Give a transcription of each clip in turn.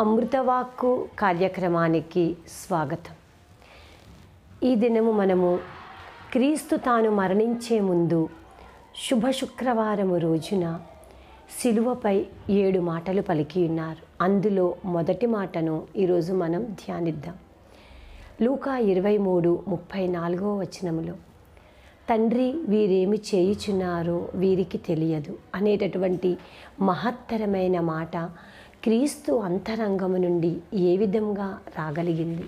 అమృతవాక్కు కార్యక్రమానికి స్వాగతం ఈ దినము మనము క్రీస్తు తాను మరణించే ముందు శుభ శుక్రవారము రోజున శిలువపై ఏడు మాటలు పలికి ఉన్నారు అందులో మొదటి మాటను ఈరోజు మనం ధ్యానిద్దాం లూకా ఇరవై మూడు ముప్పై నాలుగో వచనములో తండ్రి వీరేమి చేయుచున్నారో వీరికి తెలియదు అనేటటువంటి మహత్తరమైన మాట క్రీస్తు అంతరంగము నుండి ఏ విధంగా రాగలిగింది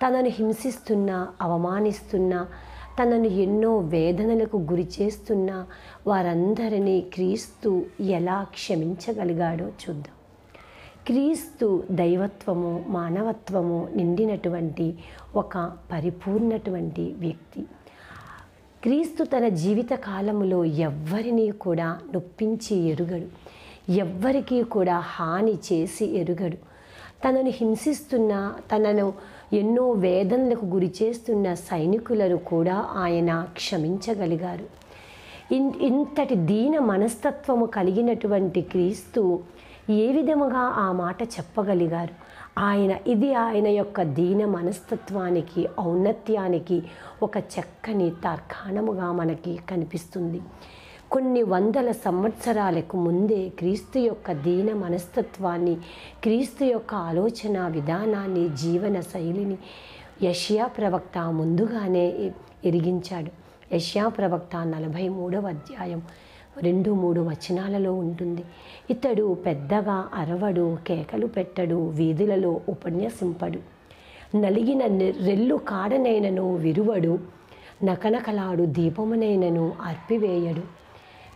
తనను హింసిస్తున్న అవమానిస్తున్న తనను ఎన్నో వేదనలకు గురి చేస్తున్న వారందరినీ క్రీస్తు ఎలా క్షమించగలిగాడో చూద్దాం క్రీస్తు దైవత్వము మానవత్వము నిండినటువంటి ఒక పరిపూర్ణటువంటి వ్యక్తి క్రీస్తు తన జీవిత కాలంలో ఎవ్వరినీ కూడా నొప్పించి ఎరుగడు ఎవ్వరికీ కూడా హాని చేసి ఎరుగడు తనను హింసిస్తున్న తనను ఎన్నో వేదనలకు గురి చేస్తున్న సైనికులను కూడా ఆయన క్షమించగలిగారు ఇంతటి దీన మనస్తత్వము కలిగినటువంటి క్రీస్తు ఏ విధముగా ఆ మాట చెప్పగలిగారు ఆయన ఇది ఆయన యొక్క దీన మనస్తత్వానికి ఔన్నత్యానికి ఒక చక్కని తర్కాణముగా మనకి కనిపిస్తుంది కొన్ని వందల సంవత్సరాలకు ముందే క్రీస్తు యొక్క దీన మనస్తత్వాన్ని క్రీస్తు యొక్క ఆలోచన విధానాన్ని జీవన శైలిని యషియా ప్రవక్త ముందుగానే ఎరిగించాడు యష్యా ప్రవక్త నలభై మూడవ అధ్యాయం రెండు మూడు వచనాలలో ఉంటుంది ఇతడు పెద్దగా అరవడు కేకలు పెట్టడు వీధులలో ఉపన్యసింపడు నలిగిన రెల్లు కాడనైనను విరువడు నకనకలాడు దీపమునైనను అర్పివేయడు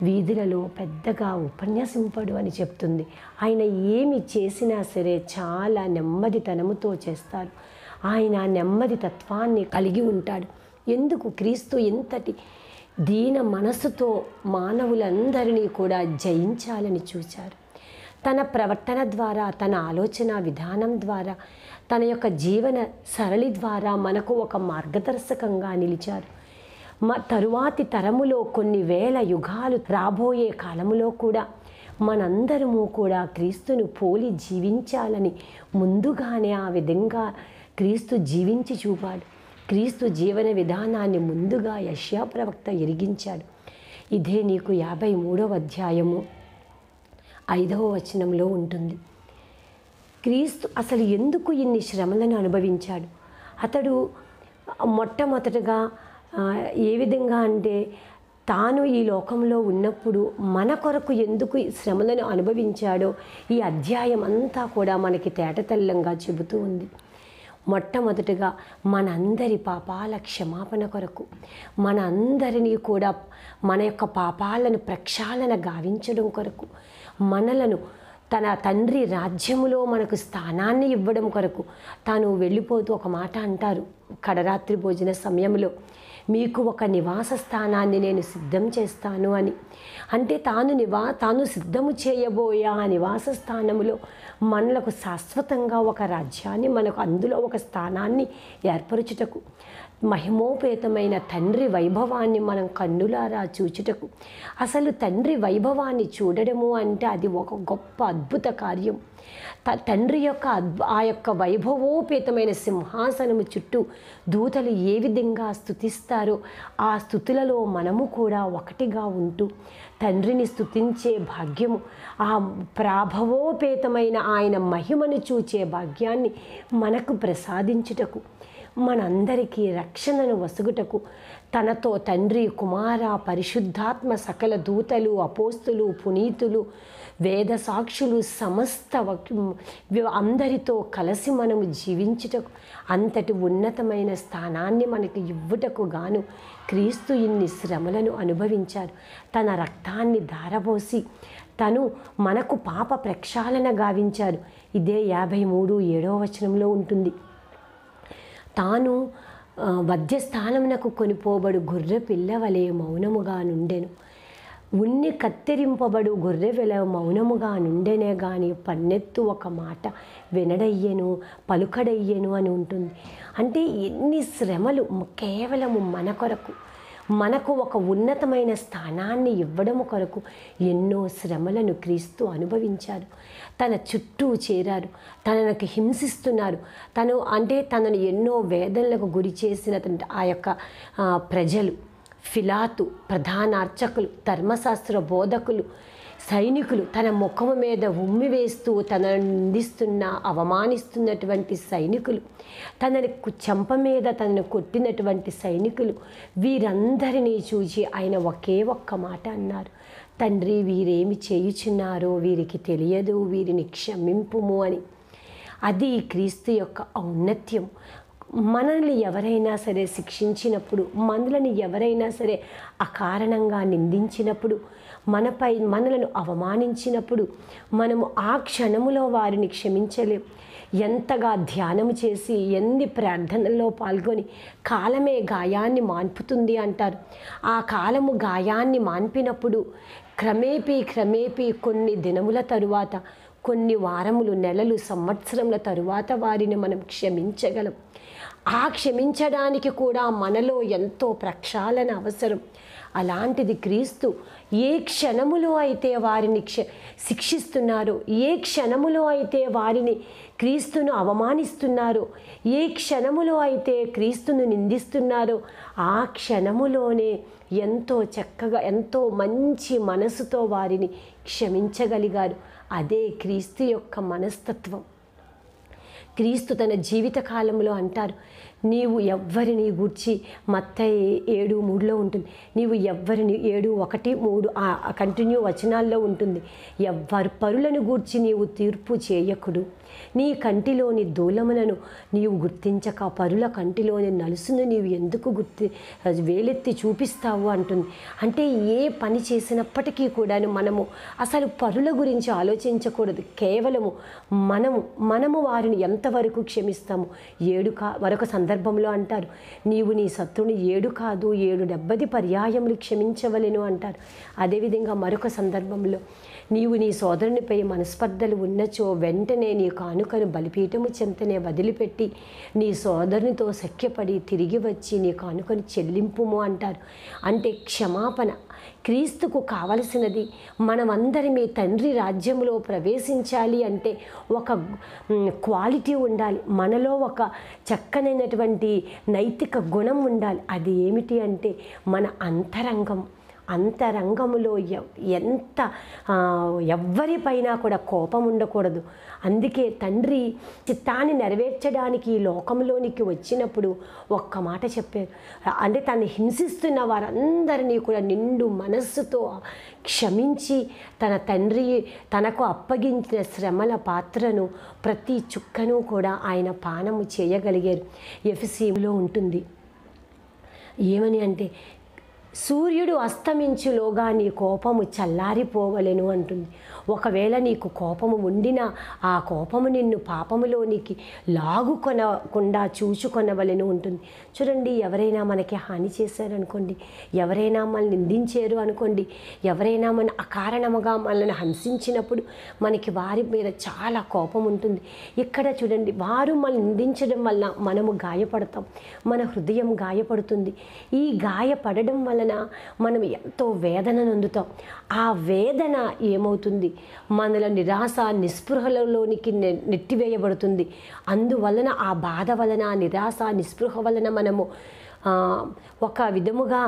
వీధులలో పెద్దగా ఉపన్యాసింపడు అని చెప్తుంది ఆయన ఏమి చేసినా సరే చాలా నెమ్మదితనముతో చేస్తారు ఆయన నెమ్మది తత్వాన్ని కలిగి ఉంటాడు ఎందుకు క్రీస్తు ఎంతటి దీన మనసుతో మానవులందరినీ కూడా జయించాలని చూచారు తన ప్రవర్తన ద్వారా తన ఆలోచన విధానం ద్వారా తన యొక్క జీవన సరళి ద్వారా మనకు ఒక మార్గదర్శకంగా నిలిచారు మా తరువాతి తరములో కొన్ని వేల యుగాలు రాబోయే కాలములో కూడా మనందరము కూడా క్రీస్తును పోలి జీవించాలని ముందుగానే ఆ విధంగా క్రీస్తు జీవించి చూపాడు క్రీస్తు జీవన విధానాన్ని ముందుగా యష్యా ప్రవక్త ఎరిగించాడు ఇదే నీకు యాభై మూడవ అధ్యాయము ఐదవ వచనంలో ఉంటుంది క్రీస్తు అసలు ఎందుకు ఇన్ని శ్రమలను అనుభవించాడు అతడు మొట్టమొదటగా ఏ విధంగా అంటే తాను ఈ లోకంలో ఉన్నప్పుడు మన కొరకు ఎందుకు శ్రమలను అనుభవించాడో ఈ అధ్యాయం అంతా కూడా మనకి తేటతెల్లంగా చెబుతూ ఉంది మొట్టమొదటిగా మనందరి పాపాల క్షమాపణ కొరకు మన అందరినీ కూడా మన యొక్క పాపాలను ప్రక్షాళన గావించడం కొరకు మనలను తన తండ్రి రాజ్యములో మనకు స్థానాన్ని ఇవ్వడం కొరకు తాను వెళ్ళిపోతూ ఒక మాట అంటారు కడరాత్రి భోజన సమయంలో మీకు ఒక నివాస స్థానాన్ని నేను సిద్ధం చేస్తాను అని అంటే తాను నివా తాను సిద్ధము చేయబోయే ఆ నివాస స్థానములో మనలకు శాశ్వతంగా ఒక రాజ్యాన్ని మనకు అందులో ఒక స్థానాన్ని ఏర్పరచుటకు మహిమోపేతమైన తండ్రి వైభవాన్ని మనం కన్నులారా చూచుటకు అసలు తండ్రి వైభవాన్ని చూడడము అంటే అది ఒక గొప్ప అద్భుత కార్యం త తండ్రి యొక్క ఆ యొక్క వైభవోపేతమైన సింహాసనము చుట్టూ దూతలు ఏ విధంగా స్థుతిస్తారో ఆ స్థుతులలో మనము కూడా ఒకటిగా ఉంటూ తండ్రిని స్థుతించే భాగ్యము ఆ ప్రాభవోపేతమైన ఆయన మహిమను చూచే భాగ్యాన్ని మనకు ప్రసాదించుటకు మనందరికీ రక్షణను వసుగుటకు తనతో తండ్రి కుమార పరిశుద్ధాత్మ సకల దూతలు అపోస్తులు పునీతులు వేద సాక్షులు సమస్త అందరితో కలిసి మనము జీవించుటకు అంతటి ఉన్నతమైన స్థానాన్ని మనకు ఇవ్వుటకు గాను క్రీస్తు ఇన్ని శ్రమలను అనుభవించారు తన రక్తాన్ని ధారపోసి తను మనకు పాప ప్రక్షాళన గావించారు ఇదే యాభై మూడు ఏడో వచనంలో ఉంటుంది తాను వధ్యస్థానమునకు కొనిపోబడు గొర్రె పిల్లవలే మౌనముగా నుండెను ఉన్ని కత్తిరింపబడు గొర్రె వెల మౌనముగా నుండెనే గాని పన్నెత్తు ఒక మాట వినడయ్యను పలుకడయ్యెను అని ఉంటుంది అంటే ఎన్ని శ్రమలు కేవలము మన కొరకు మనకు ఒక ఉన్నతమైన స్థానాన్ని ఇవ్వడం కొరకు ఎన్నో శ్రమలను క్రీస్తు అనుభవించారు తన చుట్టూ చేరారు తనకు హింసిస్తున్నారు తను అంటే తనను ఎన్నో వేదనలకు గురి చేసిన ఆ యొక్క ప్రజలు ఫిలాతు ప్రధాన అర్చకులు ధర్మశాస్త్ర బోధకులు సైనికులు తన ముఖము మీద ఉమ్మి వేస్తూ తనను నిందిస్తున్న అవమానిస్తున్నటువంటి సైనికులు తనని చెంప మీద తనను కొట్టినటువంటి సైనికులు వీరందరినీ చూచి ఆయన ఒకే ఒక్క మాట అన్నారు తండ్రి వీరేమి చేయుచున్నారో వీరికి తెలియదు వీరిని క్షమింపుము అని అది క్రీస్తు యొక్క ఔన్నత్యం మనల్ని ఎవరైనా సరే శిక్షించినప్పుడు మనలను ఎవరైనా సరే అకారణంగా నిందించినప్పుడు మనపై మనలను అవమానించినప్పుడు మనము ఆ క్షణములో వారిని క్షమించలేం ఎంతగా ధ్యానము చేసి ఎన్ని ప్రార్థనల్లో పాల్గొని కాలమే గాయాన్ని మాన్పుతుంది అంటారు ఆ కాలము గాయాన్ని మాన్పినప్పుడు క్రమేపీ క్రమేపీ కొన్ని దినముల తరువాత కొన్ని వారములు నెలలు సంవత్సరముల తరువాత వారిని మనం క్షమించగలం ఆ క్షమించడానికి కూడా మనలో ఎంతో ప్రక్షాళన అవసరం అలాంటిది క్రీస్తు ఏ క్షణములో అయితే వారిని క్ష శిక్షిస్తున్నారో ఏ క్షణములో అయితే వారిని క్రీస్తును అవమానిస్తున్నారో ఏ క్షణములో అయితే క్రీస్తును నిందిస్తున్నారో ఆ క్షణములోనే ఎంతో చక్కగా ఎంతో మంచి మనసుతో వారిని క్షమించగలిగారు అదే క్రీస్తు యొక్క మనస్తత్వం క్రీస్తు తన జీవిత కాలంలో అంటారు నీవు ఎవ్వరిని గూర్చి మత్తయి ఏడు మూడులో ఉంటుంది నీవు ఎవ్వరిని ఏడు ఒకటి మూడు ఆ కంటిన్యూ వచనాల్లో ఉంటుంది ఎవ్వరు పరులను గూర్చి నీవు తీర్పు చేయకుడు నీ కంటిలోని దూలములను నీవు గుర్తించక పరుల కంటిలోని నలుసును నీవు ఎందుకు గుర్తి వేలెత్తి చూపిస్తావు అంటుంది అంటే ఏ పని చేసినప్పటికీ కూడా మనము అసలు పరుల గురించి ఆలోచించకూడదు కేవలము మనము మనము వారిని ఎంతవరకు క్షమిస్తాము ఏడు కా మరొక సందర్భం సందర్భంలో అంటారు నీవు నీ సత్తుని ఏడు కాదు ఏడు డెబ్బది పర్యాయములు క్షమించవలెను అంటారు అదేవిధంగా మరొక సందర్భంలో నీవు నీ సోదరునిపై మనస్పర్ధలు ఉన్నచో వెంటనే నీ కానుకను బలిపీఠము చెంతనే వదిలిపెట్టి నీ సోదరునితో సఖ్యపడి తిరిగి వచ్చి నీ కానుకను చెల్లింపుము అంటారు అంటే క్షమాపణ క్రీస్తుకు కావలసినది మనమందరి మీ తండ్రి రాజ్యంలో ప్రవేశించాలి అంటే ఒక క్వాలిటీ ఉండాలి మనలో ఒక చక్కనైనటువంటి నైతిక గుణం ఉండాలి అది ఏమిటి అంటే మన అంతరంగం అంతరంగములో ఎంత ఎవ్వరిపైన కూడా కోపం ఉండకూడదు అందుకే తండ్రి చిత్తాన్ని నెరవేర్చడానికి ఈ లోకంలోనికి వచ్చినప్పుడు ఒక్క మాట చెప్పారు అంటే తను హింసిస్తున్న వారందరినీ కూడా నిండు మనస్సుతో క్షమించి తన తండ్రి తనకు అప్పగించిన శ్రమల పాత్రను ప్రతి చుక్కను కూడా ఆయన పానము చేయగలిగారు ఎఫ్సీలో ఉంటుంది ఏమని అంటే సూర్యుడు అస్తమించులోగా నీ కోపము చల్లారిపోవలెను అంటుంది ఒకవేళ నీకు కోపము ఉండినా ఆ కోపము నిన్ను పాపములోనికి లాగుకొనకుండా చూచుకొనవలను ఉంటుంది చూడండి ఎవరైనా మనకి హాని చేశారనుకోండి ఎవరైనా మనల్ని నిందించారు అనుకోండి ఎవరైనా మన అకారణముగా మనల్ని హింసించినప్పుడు మనకి వారి మీద చాలా కోపం ఉంటుంది ఇక్కడ చూడండి వారు మనల్ని నిందించడం వలన మనము గాయపడతాం మన హృదయం గాయపడుతుంది ఈ గాయపడడం వలన మనం ఎంతో వేదన నొందుతాం ఆ వేదన ఏమవుతుంది మనల నిరాశ నిస్పృహలలోనికి నెట్టివేయబడుతుంది అందువలన ఆ బాధ వలన నిరాశ నిస్పృహ వలన మనము ఒక విధముగా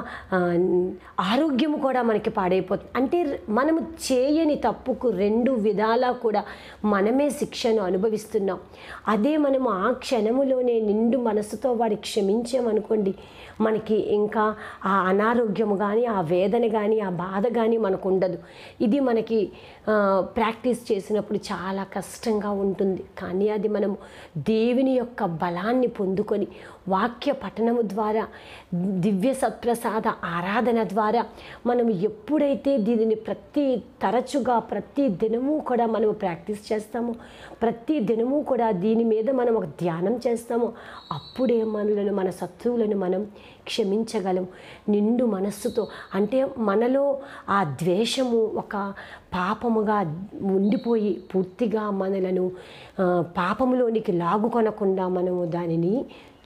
ఆరోగ్యం కూడా మనకి పాడైపోతుంది అంటే మనము చేయని తప్పుకు రెండు విధాలా కూడా మనమే శిక్షను అనుభవిస్తున్నాం అదే మనము ఆ క్షణములోనే నిండు మనసుతో వాడి క్షమించామనుకోండి మనకి ఇంకా ఆ అనారోగ్యము కానీ ఆ వేదన కానీ ఆ బాధ కానీ మనకు ఉండదు ఇది మనకి ప్రాక్టీస్ చేసినప్పుడు చాలా కష్టంగా ఉంటుంది కానీ అది మనము దేవుని యొక్క బలాన్ని పొందుకొని వాక్య పఠనము ద్వారా దివ్య సత్ప్రసాద ఆరాధన ద్వారా మనం ఎప్పుడైతే దీనిని ప్రతి తరచుగా ప్రతి దినము కూడా మనం ప్రాక్టీస్ చేస్తాము ప్రతి దినము కూడా దీని మీద మనం ఒక ధ్యానం చేస్తాము అప్పుడే మనలను మన శత్రువులను మనం క్షమించగలం నిండు మనస్సుతో అంటే మనలో ఆ ద్వేషము ఒక పాపముగా ఉండిపోయి పూర్తిగా మనలను పాపములోనికి లాగుకొనకుండా మనము దానిని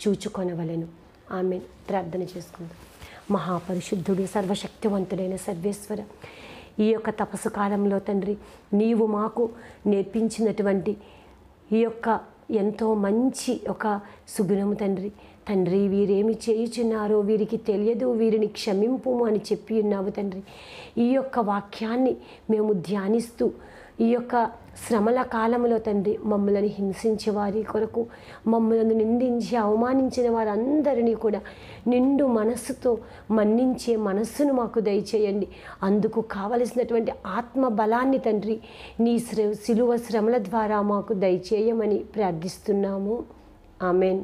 చూచుకొనవలను ఆమె ప్రార్థన చేసుకుందాం మహాపరిశుద్ధుడు సర్వశక్తివంతుడైన సర్వేశ్వర ఈ యొక్క తపస్సు కాలంలో తండ్రి నీవు మాకు నేర్పించినటువంటి ఈ యొక్క ఎంతో మంచి ఒక సుగుణము తండ్రి తండ్రి వీరేమి చేయుచున్నారో వీరికి తెలియదు వీరిని క్షమింపు అని చెప్పి ఉన్నావు తండ్రి ఈ యొక్క వాక్యాన్ని మేము ధ్యానిస్తూ ఈ యొక్క శ్రమల కాలంలో తండ్రి మమ్మలను హింసించే వారి కొరకు మమ్మలను నిందించి అవమానించిన వారందరినీ కూడా నిండు మనస్సుతో మన్నించే మనస్సును మాకు దయచేయండి అందుకు కావలసినటువంటి ఆత్మ బలాన్ని తండ్రి నీ శ్రవ శిలువ శ్రమల ద్వారా మాకు దయచేయమని ప్రార్థిస్తున్నాము ఆమెన్